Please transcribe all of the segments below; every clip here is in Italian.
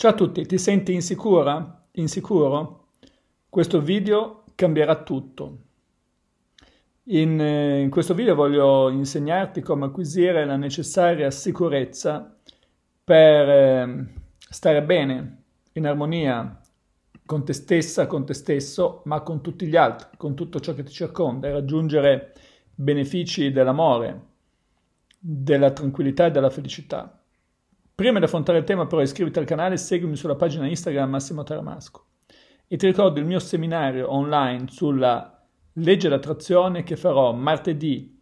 Ciao a tutti, ti senti insicura? Insicuro? Questo video cambierà tutto. In, eh, in, questo video voglio insegnarti come acquisire la necessaria sicurezza per ehm, stare bene, in armonia con te stessa, con te stesso, ma con tutti gli altri, con tutto ciò che ti circonda e raggiungere benefici dell'amore, della tranquillità e della felicità. Prima di affrontare il tema però iscriviti al canale e seguimi sulla pagina Instagram Massimo Taramasco. E ti ricordo il mio seminario online sulla legge d'attrazione che farò martedì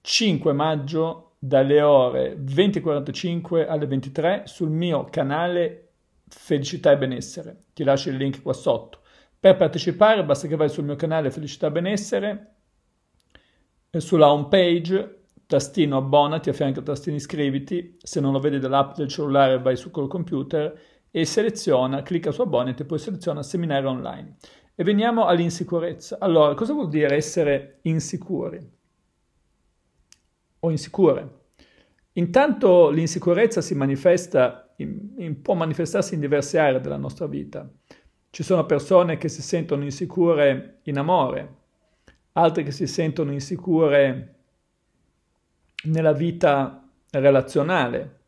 5 maggio dalle ore 20.45 alle 23 sul mio canale Felicità e Benessere. Ti lascio il link qua sotto. Per partecipare basta che vai sul mio canale Felicità e Benessere, eh, sulla home page tastino abbonati a fianco al tastino iscriviti, se non lo vedi dall'app del cellulare vai su col computer e seleziona, clicca su abbonati e poi seleziona seminario online. E veniamo all'insicurezza. Allora, cosa vuol dire essere insicuri o insicure? Intanto l'insicurezza si manifesta, in, in, può manifestarsi in diverse aree della nostra vita. Ci sono persone che si sentono insicure in amore, altre che si sentono insicure nella vita relazionale.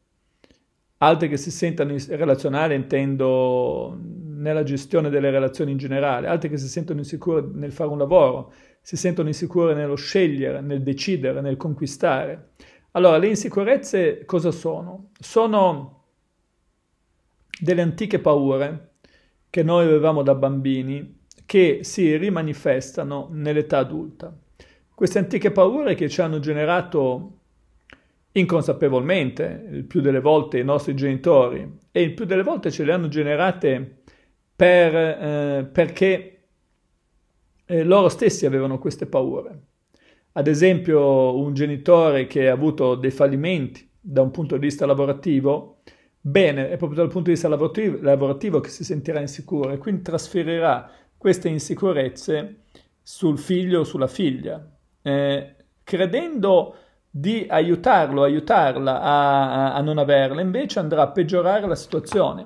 Altri che si sentono in intendo nella gestione delle relazioni in generale, altri che si sentono insicuri nel fare un lavoro, si sentono insicure nello scegliere, nel decidere, nel conquistare. Allora, le insicurezze cosa sono? Sono delle antiche paure che noi avevamo da bambini che si rimanifestano nell'età adulta. Queste antiche paure che ci hanno generato inconsapevolmente, il più delle volte i nostri genitori, e il più delle volte ce le hanno generate per, eh, perché eh, loro stessi avevano queste paure. Ad esempio un genitore che ha avuto dei fallimenti da un punto di vista lavorativo, bene, è proprio dal punto di vista lavorativo, lavorativo che si sentirà insicuro e quindi trasferirà queste insicurezze sul figlio o sulla figlia, eh, credendo di aiutarlo, aiutarla a, a non averla, invece andrà a peggiorare la situazione.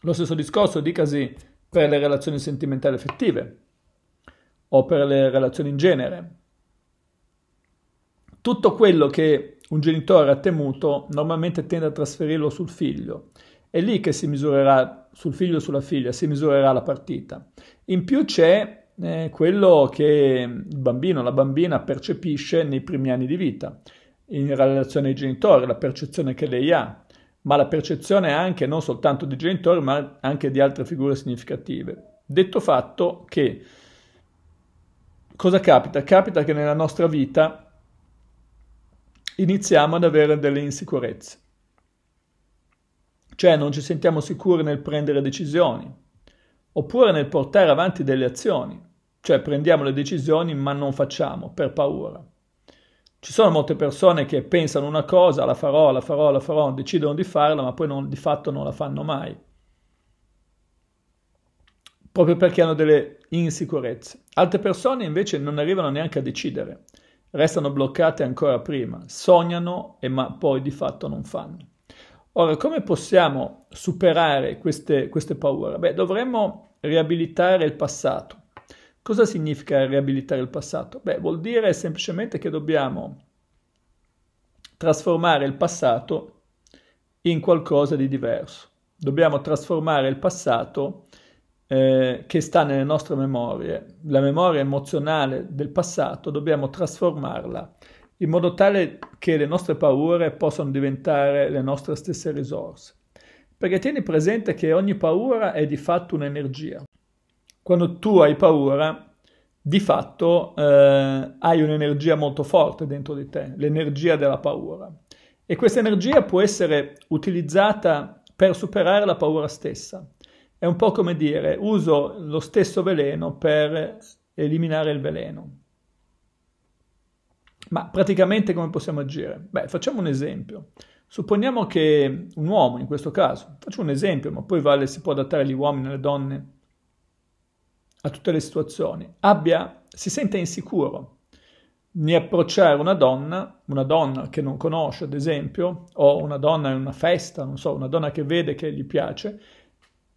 Lo stesso discorso dicasi per le relazioni sentimentali affettive o per le relazioni in genere. Tutto quello che un genitore ha temuto normalmente tende a trasferirlo sul figlio. È lì che si misurerà sul figlio o sulla figlia, si misurerà la partita. In più c'è eh, quello che il bambino, la bambina percepisce nei primi anni di vita, in relazione ai genitori, la percezione che lei ha, ma la percezione anche non soltanto di genitori, ma anche di altre figure significative. Detto fatto che cosa capita? Capita che nella nostra vita iniziamo ad avere delle insicurezze, cioè non ci sentiamo sicuri nel prendere decisioni, oppure nel portare avanti delle azioni, cioè prendiamo le decisioni ma non facciamo per paura. Ci sono molte persone che pensano una cosa, la farò, la farò, la farò, decidono di farla, ma poi non, di fatto non la fanno mai. Proprio perché hanno delle insicurezze. Altre persone invece non arrivano neanche a decidere, restano bloccate ancora prima, sognano e ma poi di fatto non fanno. Ora, come possiamo superare queste, queste paure? Beh, dovremmo riabilitare il passato. Cosa significa riabilitare il passato? Beh, vuol dire semplicemente che dobbiamo trasformare il passato in qualcosa di diverso. Dobbiamo trasformare il passato eh, che sta nelle nostre memorie, la memoria emozionale del passato, dobbiamo trasformarla in modo tale che le nostre paure possano diventare le nostre stesse risorse. Perché tieni presente che ogni paura è di fatto un'energia. Quando tu hai paura, di fatto eh, hai un'energia molto forte dentro di te, l'energia della paura. E questa energia può essere utilizzata per superare la paura stessa. È un po' come dire, uso lo stesso veleno per eliminare il veleno. Ma praticamente come possiamo agire? Beh, facciamo un esempio. Supponiamo che un uomo, in questo caso, faccio un esempio, ma poi vale, si può adattare agli uomini, e alle donne, a tutte le situazioni, abbia, si senta insicuro di approcciare una donna, una donna che non conosce, ad esempio, o una donna in una festa, non so, una donna che vede che gli piace,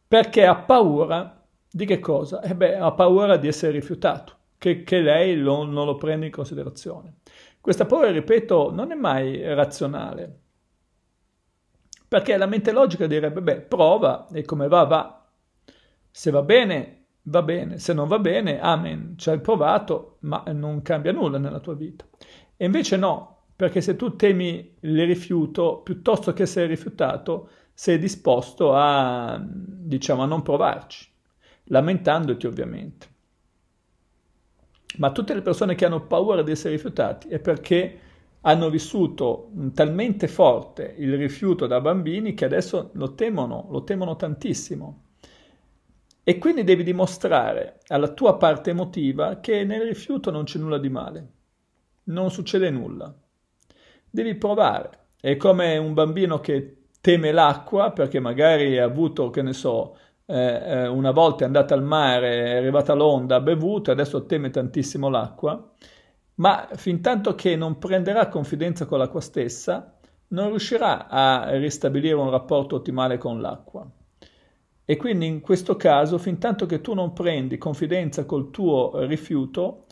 perché ha paura di che cosa? Eh beh, ha paura di essere rifiutato che, che lei lo, non lo prende in considerazione. Questa prova, ripeto, non è mai razionale, perché la mente logica direbbe, beh, prova e come va, va. Se va bene, va bene, se non va bene, amen, ci hai provato, ma non cambia nulla nella tua vita. E invece no, perché se tu temi il rifiuto, piuttosto che essere rifiutato, sei disposto a, diciamo, a non provarci, lamentandoti ovviamente ma tutte le persone che hanno paura di essere rifiutati è perché hanno vissuto talmente forte il rifiuto da bambini che adesso lo temono, lo temono tantissimo. E quindi devi dimostrare alla tua parte emotiva che nel rifiuto non c'è nulla di male, non succede nulla. Devi provare. È come un bambino che teme l'acqua perché magari ha avuto, che ne so, eh, eh, una volta è andata al mare, è arrivata l'onda, ha bevuto, adesso teme tantissimo l'acqua, ma fin tanto che non prenderà confidenza con l'acqua stessa, non riuscirà a ristabilire un rapporto ottimale con l'acqua. E quindi in questo caso, fin tanto che tu non prendi confidenza col tuo rifiuto,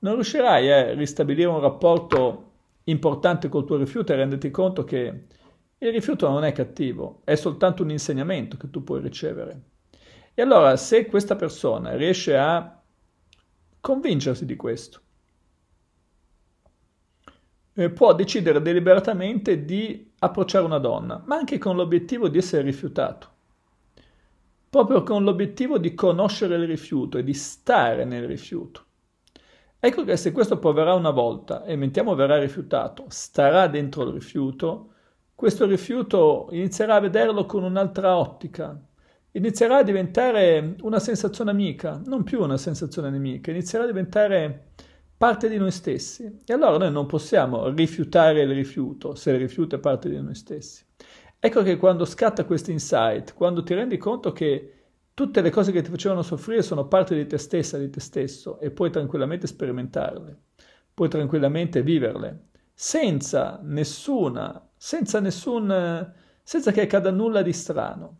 non riuscirai a ristabilire un rapporto importante col tuo rifiuto e renderti conto che il rifiuto non è cattivo, è soltanto un insegnamento che tu puoi ricevere. E allora se questa persona riesce a convincersi di questo, eh, può decidere deliberatamente di approcciare una donna, ma anche con l'obiettivo di essere rifiutato, proprio con l'obiettivo di conoscere il rifiuto e di stare nel rifiuto. Ecco che se questo proverà una volta e mettiamo verrà rifiutato, starà dentro il rifiuto, questo rifiuto inizierà a vederlo con un'altra ottica, inizierà a diventare una sensazione amica, non più una sensazione nemica, inizierà a diventare parte di noi stessi. E allora noi non possiamo rifiutare il rifiuto, se il rifiuto è parte di noi stessi. Ecco che quando scatta questo insight, quando ti rendi conto che tutte le cose che ti facevano soffrire sono parte di te stessa, di te stesso, e puoi tranquillamente sperimentarle, puoi tranquillamente viverle, senza nessuna, senza nessun, senza che accada nulla di strano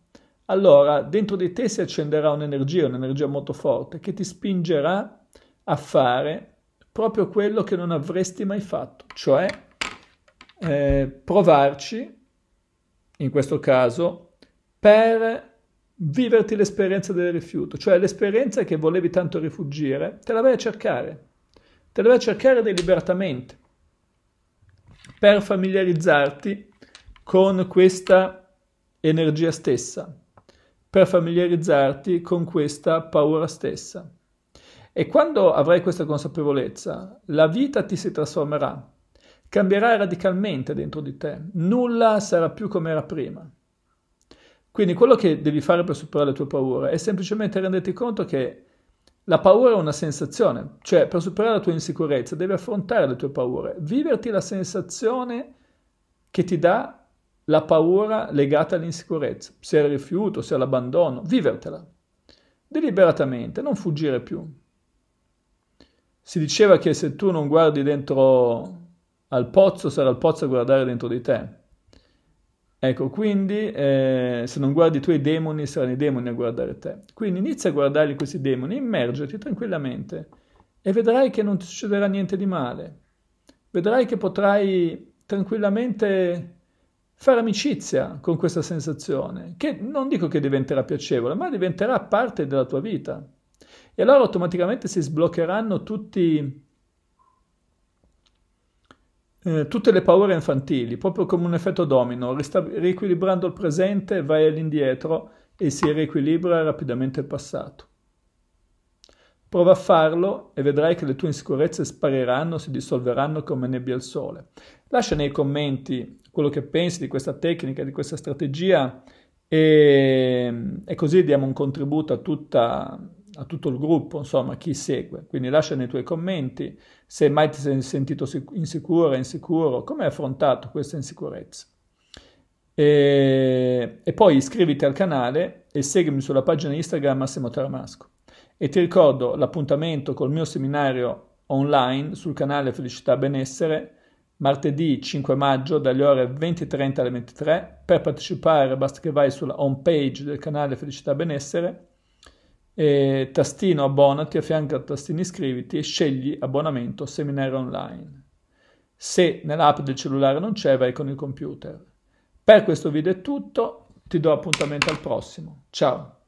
allora dentro di te si accenderà un'energia, un'energia molto forte, che ti spingerà a fare proprio quello che non avresti mai fatto, cioè eh, provarci, in questo caso, per viverti l'esperienza del rifiuto, cioè l'esperienza che volevi tanto rifugire, te la vai a cercare, te la vai a cercare deliberatamente per familiarizzarti con questa energia stessa, per familiarizzarti con questa paura stessa. E quando avrai questa consapevolezza, la vita ti si trasformerà, cambierà radicalmente dentro di te, nulla sarà più come era prima. Quindi quello che devi fare per superare le tue paure è semplicemente renderti conto che la paura è una sensazione, cioè per superare la tua insicurezza devi affrontare le tue paure, viverti la sensazione che ti dà la paura legata all'insicurezza, se al rifiuto, se all'abbandono, vivertela. Deliberatamente, non fuggire più. Si diceva che se tu non guardi dentro al pozzo, sarà il pozzo a guardare dentro di te. Ecco, quindi eh, se non guardi i tuoi demoni, saranno i demoni a guardare te. Quindi inizia a guardare questi demoni, immergerti tranquillamente e vedrai che non ti succederà niente di male. Vedrai che potrai tranquillamente fare amicizia con questa sensazione, che non dico che diventerà piacevole, ma diventerà parte della tua vita. E allora automaticamente si sbloccheranno tutti, eh, tutte le paure infantili, proprio come un effetto domino, riequilibrando il presente vai all'indietro e si riequilibra rapidamente il passato. Prova a farlo e vedrai che le tue insicurezze spariranno, si dissolveranno come nebbia al sole. Lascia nei commenti quello che pensi di questa tecnica, di questa strategia e, e così diamo un contributo a, tutta, a, tutto il gruppo, insomma, chi segue. Quindi lascia nei tuoi commenti se mai ti sei sentito insicuro, insicuro, come hai affrontato questa insicurezza. E, e poi iscriviti al canale e seguimi sulla pagina Instagram Massimo Taramasco. E ti ricordo l'appuntamento col mio seminario online sul canale Felicità Benessere martedì 5 maggio dalle ore 20.30 alle 23. Per partecipare basta che vai sulla home page del canale Felicità Benessere e tastino abbonati a al tastino iscriviti e scegli abbonamento seminario online. Se nell'app del cellulare non c'è vai con il computer. Per questo video è tutto, ti do appuntamento al prossimo. Ciao!